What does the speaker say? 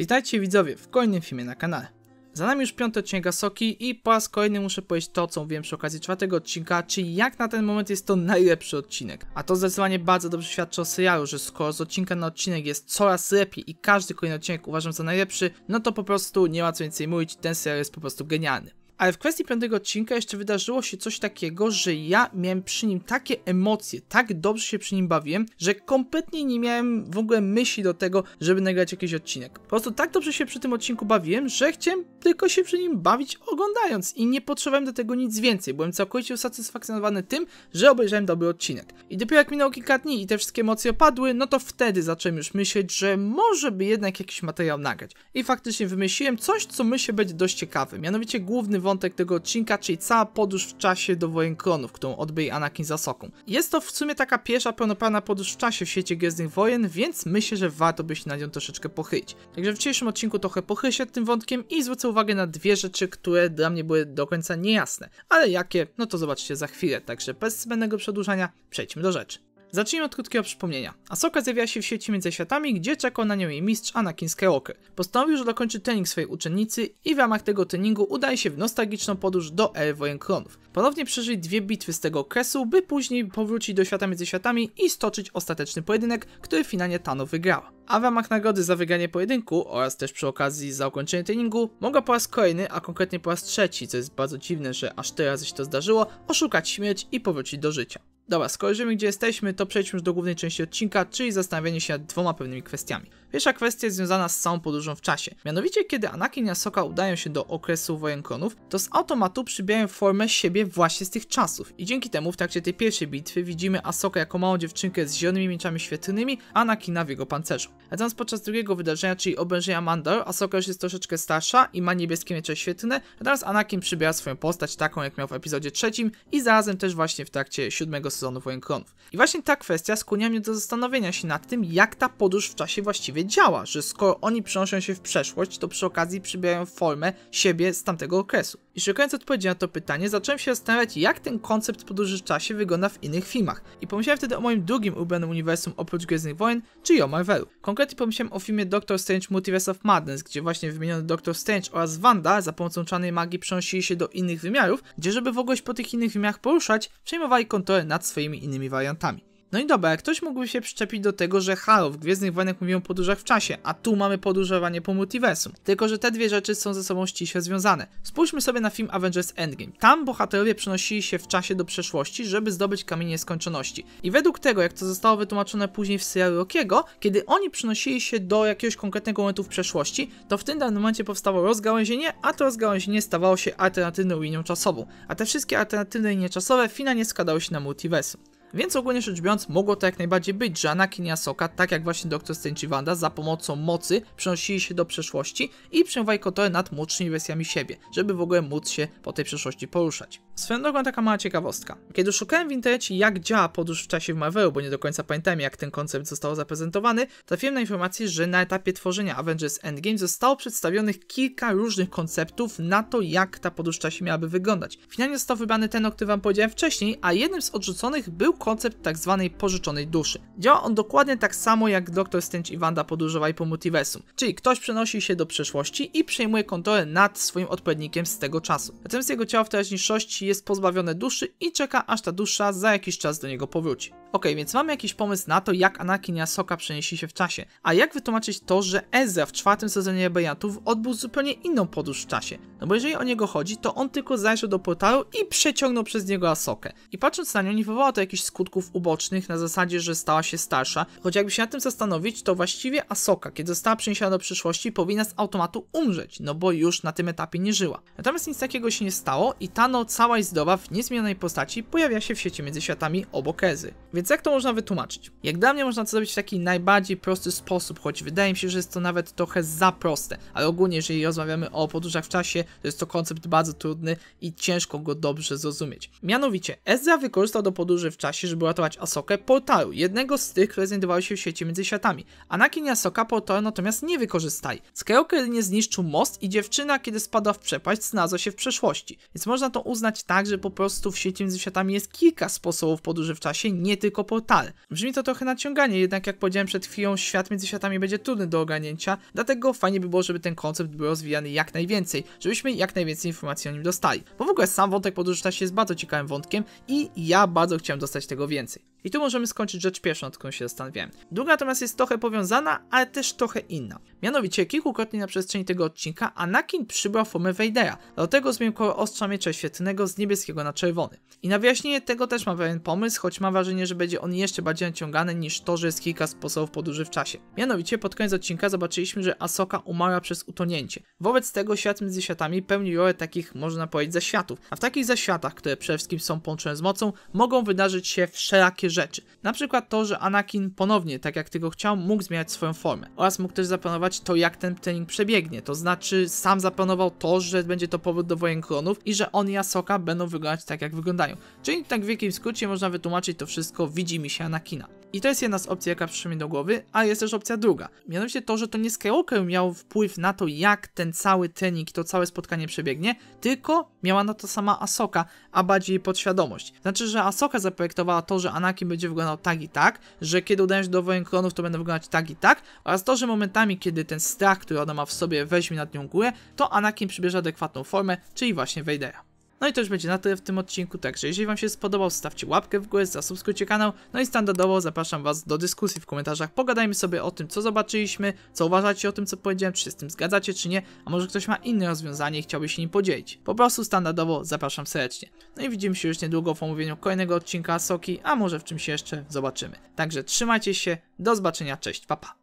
Witajcie widzowie w kolejnym filmie na kanale. Za nami już piąty odcinek Asoki i po raz kolejny muszę powiedzieć to, co wiem przy okazji czwartego odcinka, czyli jak na ten moment jest to najlepszy odcinek. A to zdecydowanie bardzo dobrze świadczy o serialu, że skoro z odcinka na odcinek jest coraz lepiej i każdy kolejny odcinek uważam za najlepszy, no to po prostu nie ma co więcej mówić, ten serial jest po prostu genialny. Ale w kwestii piątego odcinka jeszcze wydarzyło się coś takiego, że ja miałem przy nim takie emocje, tak dobrze się przy nim bawiłem, że kompletnie nie miałem w ogóle myśli do tego, żeby nagrać jakiś odcinek. Po prostu tak dobrze się przy tym odcinku bawiłem, że chciałem tylko się przy nim bawić oglądając i nie potrzebowałem do tego nic więcej. Byłem całkowicie usatysfakcjonowany tym, że obejrzałem dobry odcinek. I dopiero jak minęło kilka dni i te wszystkie emocje opadły, no to wtedy zacząłem już myśleć, że może by jednak jakiś materiał nagrać. I faktycznie wymyśliłem coś, co myślę będzie dość ciekawe. Mianowicie główny wątek wątek tego odcinka, czyli cała podróż w czasie do Wojen Klonów, którą odbył Anakin za Soką. Jest to w sumie taka pierwsza pełnoprawna podróż w czasie w świecie Gwiezdnych Wojen, więc myślę, że warto by się na nią troszeczkę pochylić. Także w dzisiejszym odcinku trochę pochylę się tym wątkiem i zwrócę uwagę na dwie rzeczy, które dla mnie były do końca niejasne. Ale jakie, no to zobaczcie za chwilę, także bez zbędnego przedłużania przejdźmy do rzeczy. Zacznijmy od krótkiego przypomnienia. Asoka zjawiła się w sieci między światami, gdzie czekał na nią jej mistrz Anakin Skywalker. Postanowił, że dokończy trening swojej uczennicy i w ramach tego treningu udaje się w nostalgiczną podróż do ery wojen klonów. Ponownie przeżyć dwie bitwy z tego okresu, by później powrócić do świata między światami i stoczyć ostateczny pojedynek, który finalnie Tano wygrała. A w ramach nagrody za wygranie pojedynku oraz też przy okazji za ukończenie treningu mogła po raz kolejny, a konkretnie po raz trzeci, co jest bardzo dziwne, że aż teraz się to zdarzyło, oszukać śmierć i powrócić do życia. Dobra, skoro wiemy gdzie jesteśmy, to przejdźmy już do głównej części odcinka, czyli zastanawianie się nad dwoma pewnymi kwestiami. Pierwsza kwestia jest związana z całą podróżą w czasie. Mianowicie, kiedy Anakin i Ahsoka udają się do okresu wojen klonów, to z automatu przybijają formę siebie właśnie z tych czasów. I dzięki temu w trakcie tej pierwszej bitwy widzimy Ahsokę jako małą dziewczynkę z zielonymi mieczami świetlnymi, a Anakina w jego pancerzu. Natomiast podczas drugiego wydarzenia, czyli obrężenia Mandalor, Ahsoka już jest troszeczkę starsza i ma niebieskie miecze świetlne, teraz Anakin przybiera swoją postać taką jak miał w epizodzie trzecim i zarazem też właśnie w trakcie siódmego sezonu Wojen Klonów. I właśnie ta kwestia skłania mnie do zastanowienia się nad tym, jak ta podróż w czasie właściwie działa, że skoro oni przenoszą się w przeszłość, to przy okazji przybierają formę siebie z tamtego okresu. I szukając odpowiedzi na to pytanie, zacząłem się zastanawiać, jak ten koncept podróży w czasie wygląda w innych filmach. I pomyślałem wtedy o moim drugim ulubionym uniwersum oprócz Gwiezdnych Wojen, czyli o Marvelu. Konkretnie pomyślałem o filmie Doctor Strange Multiverse of Madness, gdzie właśnie wymieniony Doctor Strange oraz Wanda za pomocą czarnej magii przenosili się do innych wymiarów, gdzie żeby w ogóle po tych innych wymiarach poruszać, przejmowali kontrolę nad swoimi innymi wariantami. No i dobra, ktoś mógłby się przyczepić do tego, że halo, w Gwiezdnych Wojnach mówią o podróżach w czasie, a tu mamy podróżowanie po multiversum. Tylko, że te dwie rzeczy są ze sobą ściśle związane. Spójrzmy sobie na film Avengers Endgame. Tam bohaterowie przenosili się w czasie do przeszłości, żeby zdobyć kamienie skończoności. I według tego, jak to zostało wytłumaczone później w serialu Rockiego, kiedy oni przenosili się do jakiegoś konkretnego momentu w przeszłości, to w tym danym momencie powstało rozgałęzienie, a to rozgałęzienie stawało się alternatywną linią czasową. A te wszystkie alternatywne linie czasowe finalnie składały się na multiversum. Więc ogólnie rzecz biorąc, mogło to jak najbardziej być, że Anakin i Ahsoka, tak jak właśnie doktor Strange Wanda, za pomocą mocy przenosili się do przeszłości i przejmowali kontrolę nad młodszymi wersjami siebie, żeby w ogóle móc się po tej przeszłości poruszać. Swoją drogą taka mała ciekawostka. Kiedy szukałem w internecie jak działa podróż w czasie w Marvelu, bo nie do końca pamiętam jak ten koncept został zaprezentowany, trafiłem na informację, że na etapie tworzenia Avengers Endgame zostało przedstawionych kilka różnych konceptów na to jak ta podróż w czasie miałaby wyglądać. Finalnie został wybrany ten, o którym wam powiedziałem wcześniej, a jednym z odrzuconych był koncept tzw. Tak pożyczonej duszy. Działa on dokładnie tak samo jak Dr. Strange i Wanda podróżowali po multiversum, czyli ktoś przenosi się do przeszłości i przejmuje kontrolę nad swoim odpowiednikiem z tego czasu. Natomiast jego ciało w teraźniejszości jest pozbawione duszy i czeka aż ta dusza za jakiś czas do niego powróci. Ok, więc mamy jakiś pomysł na to, jak Anakin i Ahsoka przeniesie się w czasie. A jak wytłumaczyć to, że Ezra w czwartym sezonie Rebeliantów odbył zupełnie inną podróż w czasie? No bo jeżeli o niego chodzi, to on tylko zajrzał do portalu i przeciągnął przez niego Ahsokę. I patrząc na nią, nie wywołało to jakichś skutków ubocznych na zasadzie, że stała się starsza, choć jakby się nad tym zastanowić, to właściwie Ahsoka, kiedy została przeniesiona do przyszłości, powinna z automatu umrzeć, no bo już na tym etapie nie żyła. Natomiast nic takiego się nie stało i Tano cała i zdrowa w niezmienionej postaci pojawia się w sieci między światami obok Ezy. Więc jak to można wytłumaczyć? Jak dla mnie można to zrobić w taki najbardziej prosty sposób, choć wydaje mi się, że jest to nawet trochę za proste. Ale ogólnie, jeżeli rozmawiamy o podróżach w czasie, to jest to koncept bardzo trudny i ciężko go dobrze zrozumieć. Mianowicie, Ezra wykorzystał do podróży w czasie, żeby ratować Asokę portalu, jednego z tych, które znajdowały się w sieci między światami. Anakin i Asoka portalu natomiast nie wykorzystali. Skywalker nie zniszczył most i dziewczyna, kiedy spadła w przepaść, znalazła się w przeszłości. Więc można to uznać tak, że po prostu w sieci między światami jest kilka sposobów podróży w czasie, nie tylko tylko portal. Brzmi to trochę naciąganie, jednak jak powiedziałem przed chwilą, świat między światami będzie trudny do ogarnięcia, dlatego fajnie by było, żeby ten koncept był rozwijany jak najwięcej, żebyśmy jak najwięcej informacji o nim dostali. Bo w ogóle sam wątek podróży czasie jest bardzo ciekawym wątkiem i ja bardzo chciałem dostać tego więcej. I tu możemy skończyć rzecz pierwszą, nad którą się zastanawiałem. Druga natomiast jest trochę powiązana, ale też trochę inna. Mianowicie kilkukrotnie na przestrzeni tego odcinka Anakin przybrał formę Vadera, dlatego zmienił kolor ostrza miecza świetnego z niebieskiego na czerwony. I na wyjaśnienie tego też ma pewien pomysł, choć mam wrażenie, że będzie on jeszcze bardziej naciągany niż to, że jest kilka sposobów podróży w czasie. Mianowicie pod koniec odcinka zobaczyliśmy, że Asoka umarła przez utonięcie. Wobec tego świat między światami pełni rolę takich, można powiedzieć, zaświatów. A w takich zaświatach, które przede wszystkim są połączone z mocą, mogą wydarzyć się wszelakie rzeczy. Na przykład to, że Anakin ponownie, tak jak tego chciał, mógł zmieniać swoją formę. Oraz mógł też zaplanować to, jak ten trening przebiegnie. To znaczy, sam zaplanował to, że będzie to powód do wojen klonów i że on i Asoka będą wyglądać tak, jak wyglądają. Czyli tak w wielkim skrócie można wytłumaczyć to wszystko widzi mi się Anakina. I to jest jedna z opcji, jaka przyszła mi do głowy, a jest też opcja druga. Mianowicie to, że to nie Skywalker miał wpływ na to, jak ten cały trening, to całe spotkanie przebiegnie, tylko miała na to sama Asoka, a bardziej podświadomość. Znaczy, że Asoka zaprojektowała to, że Anakin będzie wyglądał tak i tak, że kiedy udają się do wojen klonów, to będą wyglądać tak i tak, oraz to, że momentami, kiedy ten strach, który ona ma w sobie, weźmie nad nią górę, to Anakin przybierze adekwatną formę, czyli właśnie Vadera. No i to już będzie na tyle w tym odcinku, także jeżeli wam się spodobał, stawcie łapkę w górę, zasubskrybujcie kanał, no i standardowo zapraszam was do dyskusji w komentarzach, pogadajmy sobie o tym, co zobaczyliśmy, co uważacie o tym, co powiedziałem, czy się z tym zgadzacie, czy nie, a może ktoś ma inne rozwiązanie i chciałby się nim podzielić. Po prostu standardowo zapraszam serdecznie. No i widzimy się już niedługo w omówieniu kolejnego odcinka Soki, a może w czymś jeszcze zobaczymy. Także trzymajcie się, do zobaczenia, cześć, papa. Pa.